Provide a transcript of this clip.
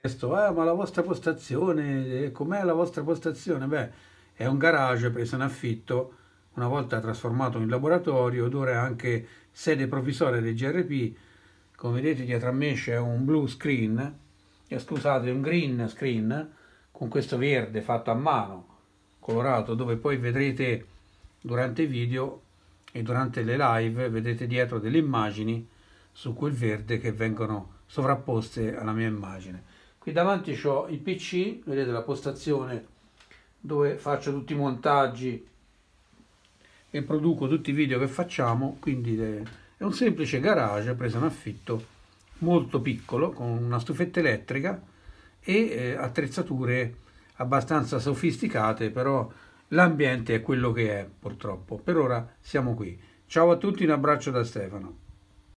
chiesto, ah, ma la vostra postazione, eh, com'è la vostra postazione? Beh, è un garage preso in affitto, una volta trasformato in laboratorio, ed ora è anche sede provvisoria del GRP. Come vedete dietro a me c'è un blue screen, eh, scusate, un green screen, con questo verde fatto a mano, colorato, dove poi vedrete durante i video e durante le live, vedrete dietro delle immagini su quel verde che vengono sovrapposte alla mia immagine qui davanti ho il pc vedete la postazione dove faccio tutti i montaggi e produco tutti i video che facciamo quindi è un semplice garage preso in affitto molto piccolo con una stufetta elettrica e eh, attrezzature abbastanza sofisticate però l'ambiente è quello che è purtroppo per ora siamo qui ciao a tutti un abbraccio da Stefano